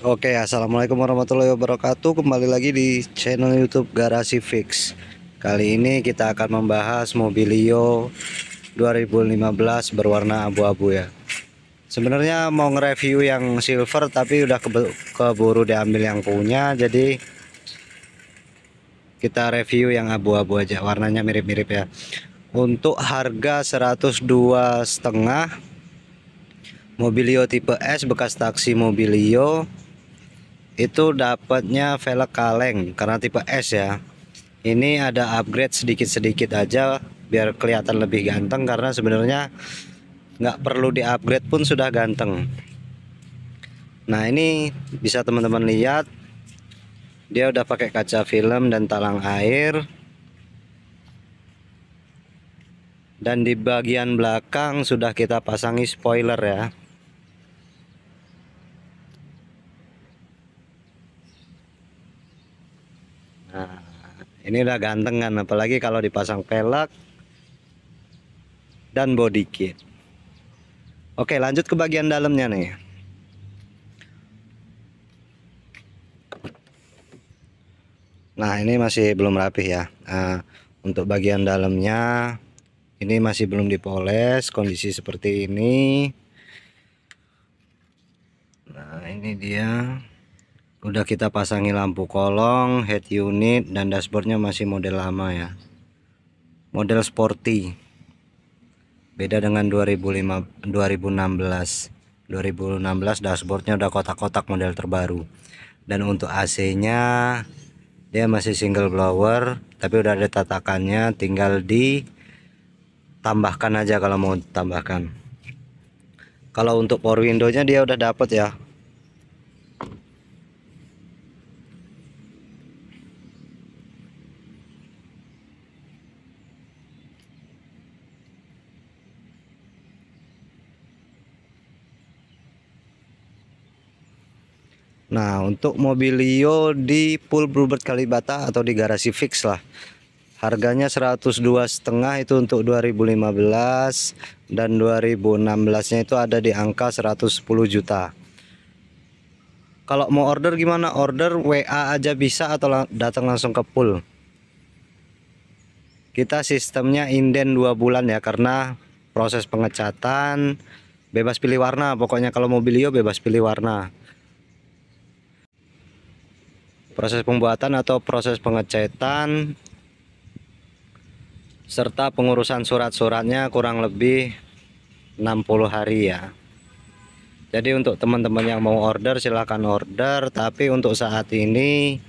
Oke, assalamualaikum warahmatullahi wabarakatuh. Kembali lagi di channel YouTube Garasi Fix. Kali ini kita akan membahas Mobilio 2015 berwarna abu-abu ya. Sebenarnya mau nge-review yang silver tapi udah keburu diambil yang punya, jadi kita review yang abu-abu aja. Warnanya mirip-mirip ya. Untuk harga 102 setengah Mobilio tipe S bekas taksi Mobilio itu dapatnya velg kaleng karena tipe S ya ini ada upgrade sedikit-sedikit aja biar kelihatan lebih ganteng karena sebenarnya nggak perlu di upgrade pun sudah ganteng nah ini bisa teman-teman lihat dia udah pakai kaca film dan talang air dan di bagian belakang sudah kita pasangi spoiler ya Nah, ini udah ganteng kan apalagi kalau dipasang pelek dan body kit. Oke, lanjut ke bagian dalamnya nih. Nah, ini masih belum rapih ya. Nah, untuk bagian dalamnya ini masih belum dipoles, kondisi seperti ini. Nah, ini dia udah kita pasangi lampu kolong head unit dan dashboardnya masih model lama ya model sporty beda dengan 2005, 2016 2016 dashboardnya udah kotak-kotak model terbaru dan untuk AC nya dia masih single blower tapi udah ada tatakannya tinggal ditambahkan aja kalau mau tambahkan kalau untuk power window nya dia udah dapet ya Nah untuk mobilio di pool Bluebird Kalibata atau di garasi fix lah Harganya 102 setengah itu untuk 2015 dan 2016 nya itu ada di angka 110 juta Kalau mau order gimana? Order WA aja bisa atau datang langsung ke pool Kita sistemnya inden 2 bulan ya karena proses pengecatan bebas pilih warna pokoknya kalau mobilio bebas pilih warna proses pembuatan atau proses pengecetan serta pengurusan surat-suratnya kurang lebih 60 hari ya jadi untuk teman-teman yang mau order silahkan order tapi untuk saat ini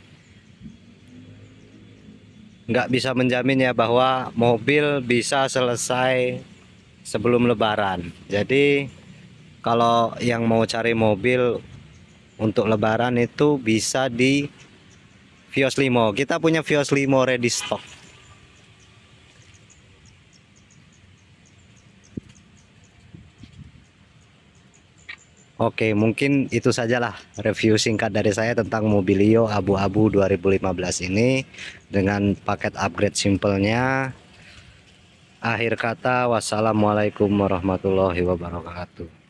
nggak bisa menjamin ya bahwa mobil bisa selesai sebelum lebaran jadi kalau yang mau cari mobil untuk lebaran itu bisa di Vios Limo. Kita punya Vios Limo ready stock. Oke, mungkin itu sajalah review singkat dari saya tentang Mobilio Abu-Abu 2015 ini dengan paket upgrade simpelnya. Akhir kata, wassalamualaikum warahmatullahi wabarakatuh.